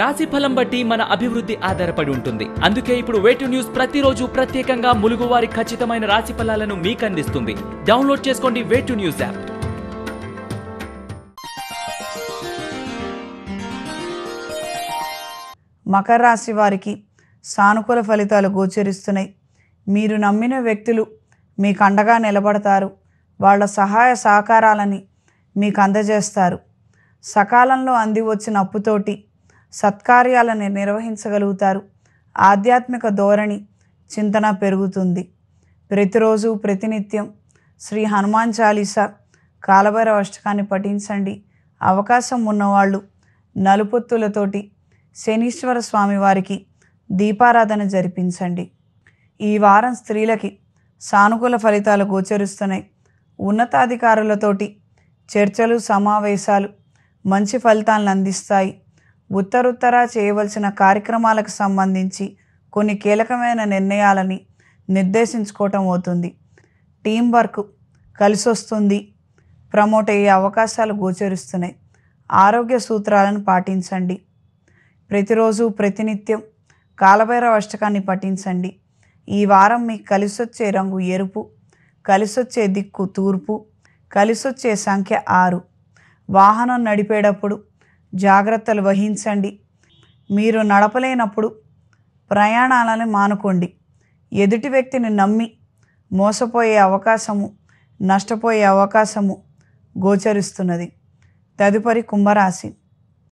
రాశి ఫలం బట్టి మన అభివృద్ధి ఆధారపడి ఉంటుంది అందుకే ఇప్పుడు వేటు న్యూస్ ప్రతిరోజు ప్రత్యేకంగా ములుగువారి ఖచ్చితమైన రాశి ఫలాలను మీకు అందిస్తుంది డౌన్లోడ్ చేసుకోండి వేటు న్యూస్ యాప్ మకర రాశి వారికి సానుకూల ఫలితాలు గోచరిస్తున్నాయి మీరు నమ్మిన వ్యక్తులు మీకు అండగా నిలబడతారు వాళ్ళ సహాయ సహకారాలని మీకు అందజేస్తారు సకాలంలో అంది వచ్చిన అప్పుతోటి సత్కార్యాలను నిర్వహించగలుగుతారు ఆధ్యాత్మిక ధోరణి చింతన పెరుగుతుంది ప్రతిరోజు ప్రతినిత్యం శ్రీ హనుమాన్ చాలీసా కాలభైరవ అష్టకాన్ని పఠించండి అవకాశం ఉన్నవాళ్ళు నలుపొత్తులతోటి శనీశ్వర స్వామివారికి దీపారాధన జరిపించండి ఈ వారం స్త్రీలకి సానుకూల ఫలితాలు గోచరిస్తున్నాయి ఉన్నతాధికారులతోటి చర్చలు సమావేశాలు మంచి ఫలితాలను అందిస్తాయి ఉత్తరుత్తర చేయవలసిన కార్యక్రమాలకు సంబంధించి కొన్ని కీలకమైన నిర్ణయాలని నిర్దేశించుకోవటం అవుతుంది టీం వర్క్ కలిసి వస్తుంది ప్రమోట్ అయ్యే అవకాశాలు గోచరిస్తున్నాయి ఆరోగ్య సూత్రాలను పాటించండి ప్రతిరోజు ప్రతినిత్యం కాలభైరవ అష్టకాన్ని పఠించండి ఈ వారం మీకు కలిసొచ్చే రంగు ఎరుపు కలిసొచ్చే దిక్కు తూర్పు కలిసొచ్చే సంఖ్య ఆరు వాహనం నడిపేటప్పుడు జాగ్రత్తలు వహించండి మీరు నడపలేనప్పుడు ప్రయాణాలను మానుకోండి ఎదుటి వ్యక్తిని నమ్మి మోసపోయే అవకాశము నష్టపోయే అవకాశము గోచరిస్తున్నది తదుపరి కుంభరాశి